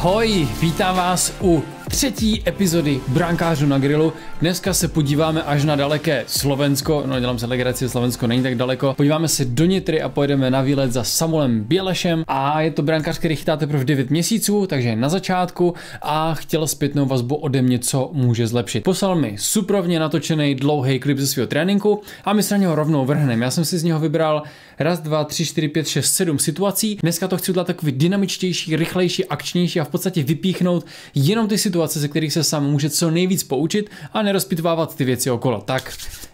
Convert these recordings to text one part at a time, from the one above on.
Ahoj, vítám vás u třetí epizody Brankářů na grilu. Dneska se podíváme až na daleké Slovensko, no dělám se legraci, Slovensko není tak daleko. Podíváme se do Nitry a pojedeme na výlet za Samolem Bělešem a je to brankář, který chytá teprve 9 měsíců, takže na začátku a chtěl zpětnou vazbu ode mě, co může zlepšit. Poslal mi suprovně natočený dlouhý klip ze svého tréninku a my se na něho rovnou vrhneme. Já jsem si z něho vybral raz, dva, tři, čtyři, pět, šest, sedm situací. Dneska to chci udělat takový dynamičtější, rychlejší, akčnější a v podstatě vypíchnout jenom ty situace, situace, ze kterých se sám může co nejvíc poučit a nerozpitvávat ty věci okolo. Tak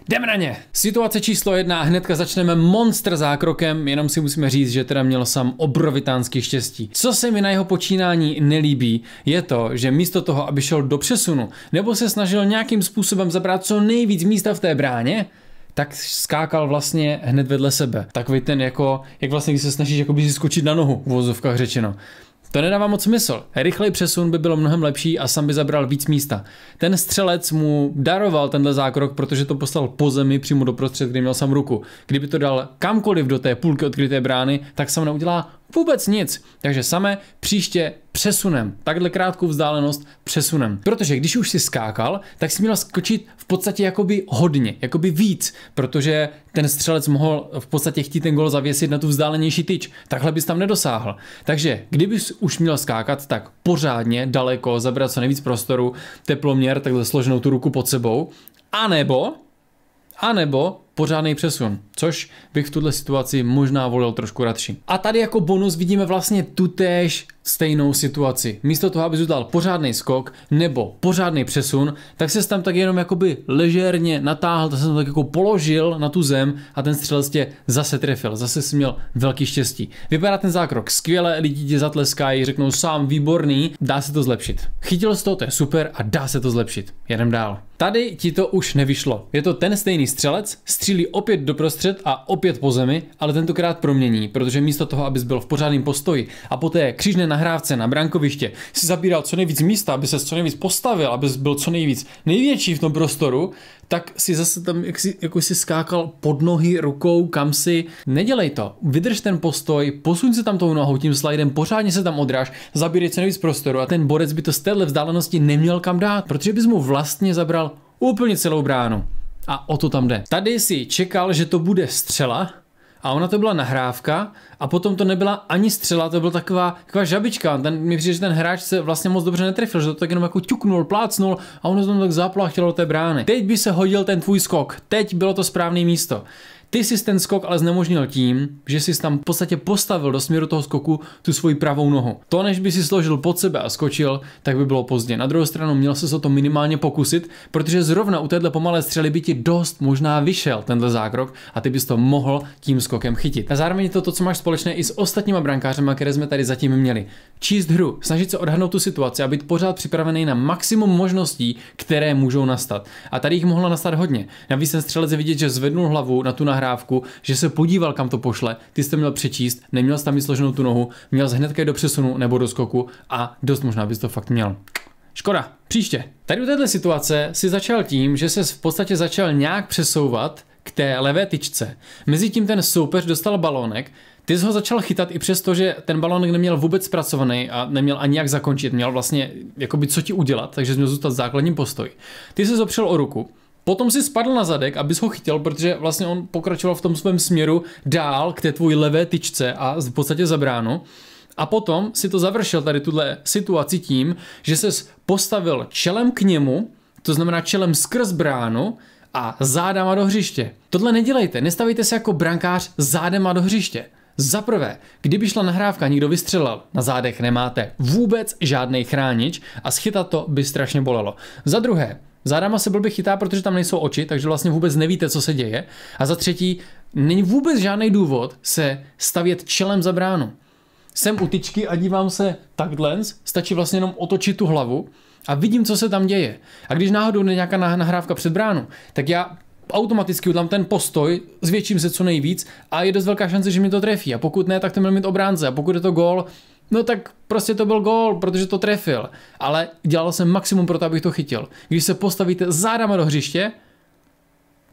jdeme na ně! Situace číslo jedna, hnedka začneme monster zákrokem, jenom si musíme říct, že teda měl sám obrovitánský štěstí. Co se mi na jeho počínání nelíbí, je to, že místo toho, aby šel do přesunu, nebo se snažil nějakým způsobem zabrat co nejvíc místa v té bráně, tak skákal vlastně hned vedle sebe. Takový ten jako, jak vlastně, když se snažíš jakoby skočit na nohu, v vozovkách řečeno. To nedává moc smysl. Rychlej přesun by bylo mnohem lepší a sam by zabral víc místa. Ten střelec mu daroval tenhle zákrok, protože to poslal po zemi přímo do prostřed, kde měl sam ruku. Kdyby to dal kamkoliv do té půlky odkryté brány, tak sam neudělá Vůbec nic. Takže samé příště přesunem. Takhle krátkou vzdálenost přesunem. Protože když už si skákal, tak si měl skočit v podstatě jakoby hodně, jakoby víc, protože ten střelec mohl v podstatě chtít ten gol zavěsit na tu vzdálenější tyč. Takhle bys tam nedosáhl. Takže kdybys už měl skákat, tak pořádně, daleko, zabrat co nejvíc prostoru, teploměr, takhle složenou tu ruku pod sebou. A nebo, a nebo pořádný přesun, což bych v tuhle situaci možná volil trošku radši. A tady jako bonus vidíme vlastně tutéž stejnou situaci. Místo toho, abys udělal pořádný skok nebo pořádný přesun, tak se tam tak jenom jakoby ležérně natáhl, tak se tam tak jako položil na tu zem a ten střelec tě zase trefil. Zase si měl velký štěstí. Vypadá ten zákrok skvěle, lidi tě zatleskají, řeknou sám výborný, dá se to zlepšit. Chytil z toho, to je super a dá se to zlepšit. Jedem dál. Tady ti to už nevyšlo. Je to ten stejný střelec, střelec střílí opět doprostřed a opět po zemi, ale tentokrát promění, protože místo toho, abys byl v pořádném postoji a poté křížné nahrávce na brankoviště si zabíral co nejvíc místa, aby se co nejvíc postavil, aby byl co nejvíc největší v tom prostoru, tak si zase tam jak si, jako si skákal pod nohy rukou, kam si. Nedělej to. Vydrž ten postoj, posuň se tam tou nohou, tím slidem, pořádně se tam odráž, zabírej co nejvíc prostoru a ten borec by to z téhle vzdálenosti neměl kam dát, protože bys mu vlastně zabral úplně celou bránu. A o to tam jde. Tady si čekal, že to bude střela, a ona to byla nahrávka a potom to nebyla ani střela, to byla taková, taková žabička. Ten, mi přijde, že ten hráč se vlastně moc dobře netrefil, že to tak jenom jako ťuknul, plácnul a ono to tak zaplachtilo do té brány. Teď by se hodil ten tvůj skok, teď bylo to správné místo. Ty jsi ten skok ale znemožnil tím, že jsi tam v podstatě postavil do směru toho skoku tu svoji pravou nohu. To, než by si složil pod sebe a skočil, tak by bylo pozdě. Na druhou stranu měl se o to minimálně pokusit, protože zrovna u téhle pomalé střely by ti dost možná vyšel tenhle zákrok a ty bys to mohl tím skokem chytit. A zároveň je to to, co máš společné i s ostatníma brankářema, které jsme tady zatím měli. Číst hru, snažit se odhadnout tu situaci a být pořád připravený na maximum možností, které můžou nastat. A tady jich mohlo nastat hodně. Navíc ten střelec vidět, že zvednul hlavu na tu nahrávku, že se podíval, kam to pošle, ty jste to měl přečíst, neměl jsi tam složenou tu nohu, měl jsi hnedka do přesunu nebo do skoku a dost možná bys to fakt měl. Škoda, příště. Tady u této situace si začal tím, že se v podstatě začal nějak přesouvat k té levé tyčce. Mezitím ten soupeř dostal balónek, ty jsi ho začal chytat i přesto, že ten balónek neměl vůbec zpracovaný a neměl ani jak zakončit, měl vlastně jakoby co ti udělat, takže jsi měl zůstat v základním postoj. Ty se zopřel o ruku, Potom si spadl na zadek, abys ho chytil, protože vlastně on pokračoval v tom svém směru dál k té tvojí levé tyčce a v podstatě zabránu. A potom si to završil tady tuhle situaci tím, že ses postavil čelem k němu, to znamená čelem skrz bránu a zádama do hřiště. Tohle nedělejte, nestavíte se jako brankář zádama do hřiště. Za prvé, kdyby šla nahrávka, nikdo vystřelil. Na zádech nemáte vůbec žádný chránič a schytat to by strašně bolelo. Za druhé, Zádama se blbě chytá, protože tam nejsou oči, takže vlastně vůbec nevíte, co se děje. A za třetí, není vůbec žádný důvod se stavět čelem za bránu. Jsem u tyčky a dívám se takhle, stačí vlastně jenom otočit tu hlavu a vidím, co se tam děje. A když náhodou je nějaká nahrávka před bránu, tak já automaticky udělám ten postoj, zvětším se co nejvíc a je dost velká šance, že mi to trefí. A pokud ne, tak to měl mít obránce. A pokud je to gol, No tak prostě to byl gól, protože to trefil. Ale dělal jsem maximum pro to, abych to chytil. Když se postavíte zádama do hřiště,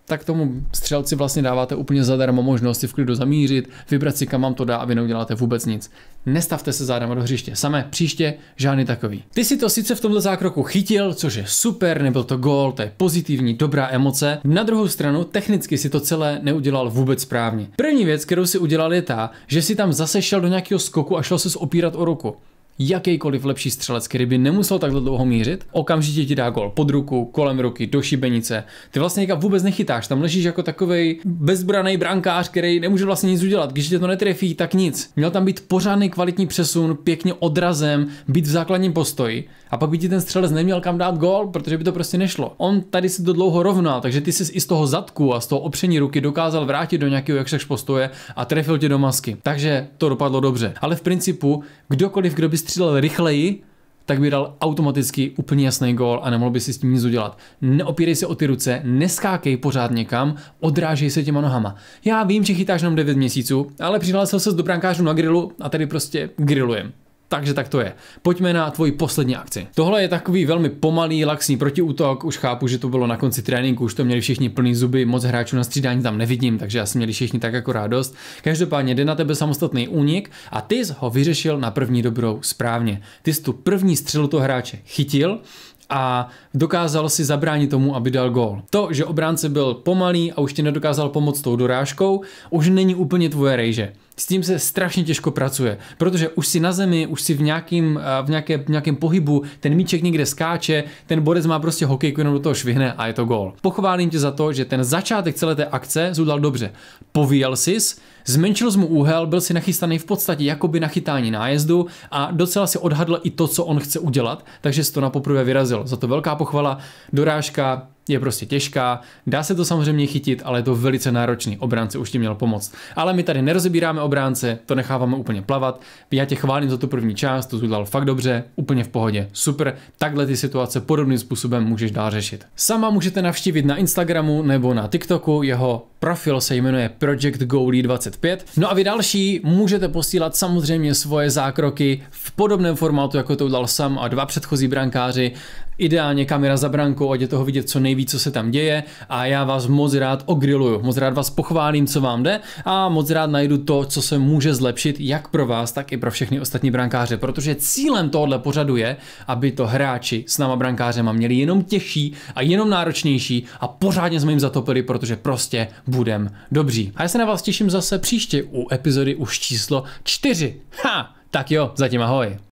tak tomu střelci vlastně dáváte úplně zadarmo možnosti v klidu zamířit, vybrat si kam vám to dá a vy neuděláte vůbec nic. Nestavte se zadarmo do hřiště, samé příště žádný takový. Ty si to sice v tomhle zákroku chytil, což je super, nebyl to gól, to je pozitivní, dobrá emoce. Na druhou stranu technicky si to celé neudělal vůbec správně. První věc, kterou si udělal je ta, že si tam zase šel do nějakého skoku a šel se opírat o ruku jakýkoliv lepší střelec, který by nemusel takhle dlouho mířit, okamžitě ti dá gol pod ruku, kolem ruky, do šibenice. Ty vlastně někam vůbec nechytáš, tam ležíš jako takový bezbraný brankář, který nemůže vlastně nic udělat. Když tě to netrefí, tak nic. Měl tam být pořádný kvalitní přesun, pěkně odrazem, být v základním postoji a pak by ti ten střelec neměl kam dát gol, protože by to prostě nešlo. On tady si to dlouho rovnal, takže ty jsi i z toho zadku a z toho opření ruky dokázal vrátit do nějakého jakšakž postoje a trefil tě do masky. Takže to dopadlo dobře. Ale v principu, kdokoliv, kdo by střílel rychleji, tak by dal automaticky úplně jasný gól a nemohl by si s tím nic udělat. Neopírej se o ty ruce, neskákej pořád někam, odrážej se těma nohama. Já vím, že chytáš jenom 9 měsíců, ale přihlásil se z dobrankářů na grilu a tady prostě grillujem. Takže tak to je. Pojďme na tvoji poslední akci. Tohle je takový velmi pomalý, laxní protiútok. Už chápu, že to bylo na konci tréninku, už to měli všichni plný zuby, moc hráčů na střídání tam nevidím, takže asi měli všichni tak jako radost. Každopádně jde na tebe samostatný únik a ty jsi ho vyřešil na první dobrou správně. Ty jsi tu první střelu toho hráče chytil, a dokázal si zabránit tomu, aby dal gól. To, že obránce byl pomalý a už ti nedokázal pomoct tou dorážkou, už není úplně tvoje rejže s tím se strašně těžko pracuje, protože už si na zemi, už si v nějakým, eh, v nějaké, v nějakém pohybu, ten míček někde skáče, ten borec má prostě hokejku jako jenom do toho švihne a je to gol. Pochválím tě za to, že ten začátek celé té akce zudal dobře. Povíjel sis, zmenšil jsi mu úhel, byl si nachystaný v podstatě jakoby na chytání nájezdu a docela si odhadl i to, co on chce udělat, takže si to na poprvé vyrazil. Za to velká pochvala, dorážka, je prostě těžká. Dá se to samozřejmě chytit, ale je to velice náročný. Obránce už ti měl pomoct. Ale my tady nerozebíráme obránce, to necháváme úplně plavat. Já tě chválím za tu první část, to udělal fakt dobře, úplně v pohodě, super. Takhle ty situace podobným způsobem můžeš dál řešit. Sama můžete navštívit na Instagramu nebo na TikToku, jeho profil se jmenuje Project Goalie 25. No a vy další můžete posílat samozřejmě svoje zákroky v podobném formátu, jako to udělal Sam a dva předchozí brankáři, ideálně kamera za brankou, ať je toho vidět co nejvíc, co se tam děje a já vás moc rád ogriluju, moc rád vás pochválím, co vám jde a moc rád najdu to, co se může zlepšit jak pro vás, tak i pro všechny ostatní brankáře, protože cílem tohohle pořadu je, aby to hráči s náma brankářema měli jenom těžší a jenom náročnější a pořádně jsme jim zatopili, protože prostě budem dobří. A já se na vás těším zase příště u epizody už číslo 4. Ha! Tak jo, zatím ahoj.